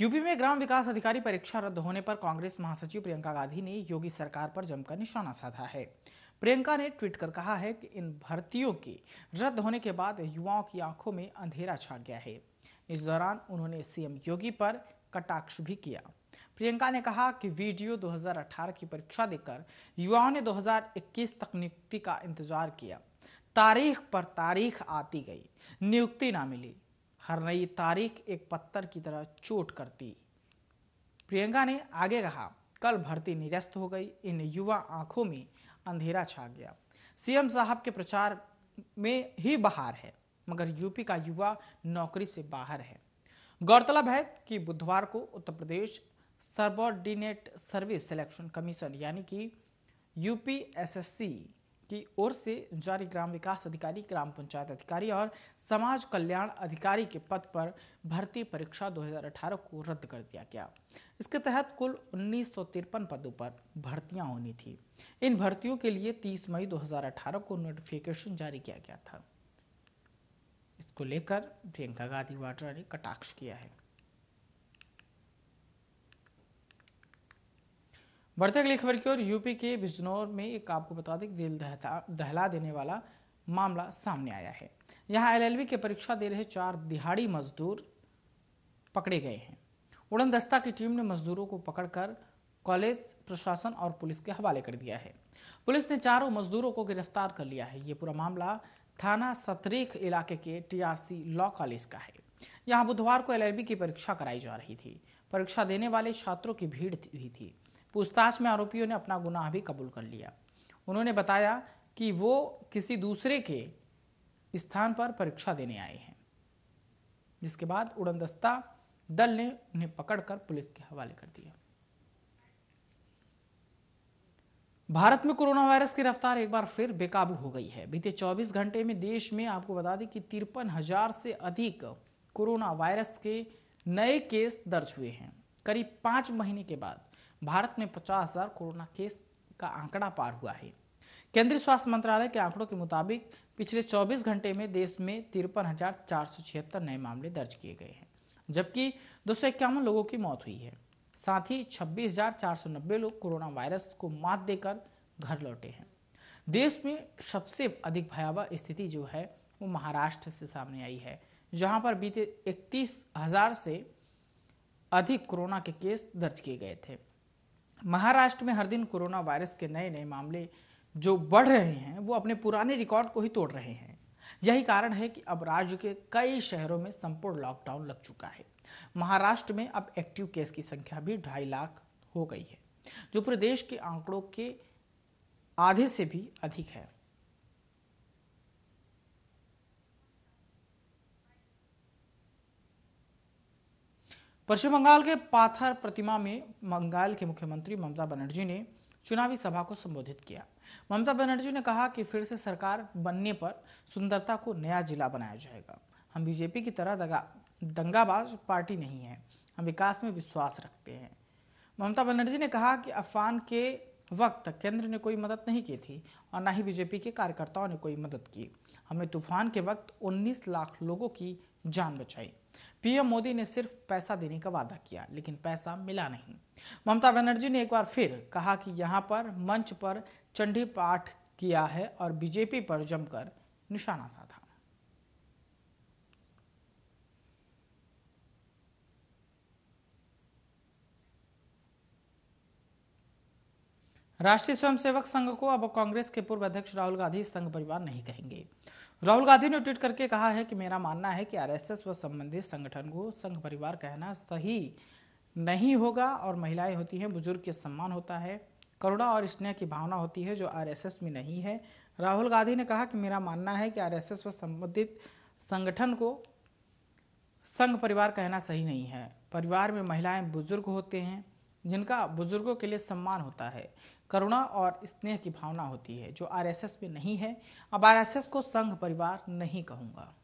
UP में ग्राम विकास अधिकारी परीक्षा रद्द होने पर कांग्रेस महासचिव प्रियंका गांधी ने योगी सरकार पर जमकर निशाना साधा है प्रियंका ने ट्वीट कर कहा है कि इन भर्तियों के रद्द होने के बाद युवाओं की आंखों में अंधेरा छा गया है इस दौरान उन्होंने सीएम योगी पर कटाक्ष भी किया प्रियंका ने कहा कि वीडियो 2018 की परीक्षा देकर युवाओं ने 2021 तक नियुक्ति का इंतजार किया तारीख पर तारीख आती गई नियुक्ति ना मिली हर नई तारीख एक पत्थर की तरह चोट करती प्रियंका ने आगे कहा कल भर्ती निरस्त हो गई इन युवा आंखों में अंधेरा छा गया सीएम साहब के प्रचार में ही बाहर है मगर यूपी का युवा नौकरी से बाहर है गौरतलब है कि बुधवार को Uttar Pradesh subordinate service selection commission यानी कि यूपीएसएससी की ओर से जारी ग्राम विकास अधिकारी ग्राम पंचायत अधिकारी और समाज कल्याण अधिकारी के पद पर भर्ती परीक्षा 2018 को रद्द कर दिया गया इसके तहत कुल उन्नीस पदों पर भर्तियां होनी थी इन भर्तियों के लिए 30 मई 2018 को नोटिफिकेशन जारी किया गया था इसको लेकर प्रियंका गांधी वाड्रा ने कटाक्ष किया है बढ़ते अगली खबर की ओर यूपी के बिजनौर में एक आपको बता दें दिल दहला देने वाला मामला सामने आया है यहां एलएलबी के परीक्षा दे रहे चार दिहाड़ी मजदूर पकड़े गए हैं उड़न दस्ता की टीम ने मजदूरों को पकड़कर कॉलेज प्रशासन और पुलिस के हवाले कर दिया है पुलिस ने चारों मजदूरों को गिरफ्तार कर लिया है ये पूरा मामला थाना सतरेख इलाके के टीआरसी लॉ कॉलेज का है यहाँ बुधवार को एलएलबी की परीक्षा कराई जा रही थी परीक्षा देने वाले छात्रों की भीड़ भी थी, थी। पूछताछ में आरोपियों ने अपना गुनाह भी कबूल कर लिया उन्होंने बताया कि वो किसी दूसरे के स्थान पर परीक्षा देने आए हैं जिसके बाद उड़नदस्ता दल ने उन्हें पकड़कर पुलिस के हवाले कर दिया भारत में कोरोना वायरस की रफ्तार एक बार फिर बेकाबू हो गई है बीते 24 घंटे में देश में आपको बता दें कि तिरपन हजार से अधिक कोरोना वायरस के नए केस दर्ज हुए हैं करीब पांच महीने के बाद भारत में पचास हजार कोरोना केस का आंकड़ा पार हुआ है केंद्रीय स्वास्थ्य मंत्रालय के आंकड़ों के मुताबिक पिछले 24 घंटे में देश में तिरपन नए मामले दर्ज किए गए हैं जबकि दो लोगों की मौत हुई है साथ ही 26,490 लोग कोरोना वायरस को मात देकर घर लौटे हैं देश में सबसे अधिक भयावह स्थिति जो है वो महाराष्ट्र से सामने आई है जहां पर बीते इकतीस हजार से अधिक कोरोना के केस दर्ज किए गए थे महाराष्ट्र में हर दिन कोरोना वायरस के नए नए मामले जो बढ़ रहे हैं वो अपने पुराने रिकॉर्ड को ही तोड़ रहे हैं यही कारण है कि अब राज्य के कई शहरों में संपूर्ण लॉकडाउन लग चुका है महाराष्ट्र में अब एक्टिव केस की संख्या भी ढाई लाख हो गई है जो पूरे देश के आंकड़ों के आधे से भी अधिक है पश्चिम बंगाल के पाथर प्रतिमा में बंगाल के मुख्यमंत्री ममता बनर्जी ने चुनावी सभा को संबोधित किया ममता बनर्जी ने कहा कि फिर से सरकार बनने पर सुंदरता को नया जिला बनाया जाएगा हम बीजेपी की तरह दगा दंगाबाज पार्टी नहीं है हम विकास में विश्वास रखते हैं ममता बनर्जी ने कहा कि अफान के वक्त केंद्र ने कोई मदद नहीं की थी और ना ही बीजेपी के कार्यकर्ताओं ने कोई मदद की हमने तूफान के वक्त 19 लाख लोगों की जान बचाई पीएम मोदी ने सिर्फ पैसा देने का वादा किया लेकिन पैसा मिला नहीं ममता बनर्जी ने एक बार फिर कहा कि यहाँ पर मंच पर चंडी पाठ किया है और बीजेपी पर जमकर निशाना साधा राष्ट्रीय स्वयंसेवक संघ को अब कांग्रेस के पूर्व अध्यक्ष राहुल गांधी संघ परिवार नहीं कहेंगे राहुल गांधी ने ट्वीट करके कहा है कि मेरा मानना है कि आरएसएस व संबंधित संगठन को संघ परिवार कहना सही नहीं होगा और महिलाएं होती हैं बुजुर्ग के सम्मान होता है करुणा और स्नेह की भावना होती है जो आरएसएस में नहीं है राहुल गांधी ने कहा कि मेरा मानना है कि आरएसएस व संबंधित संगठन को संघ परिवार कहना सही नहीं है परिवार में महिलाएं बुजुर्ग होते हैं जिनका बुजुर्गों के लिए सम्मान होता है करुणा और स्नेह की भावना होती है जो आरएसएस में नहीं है अब आरएसएस को संघ परिवार नहीं कहूँगा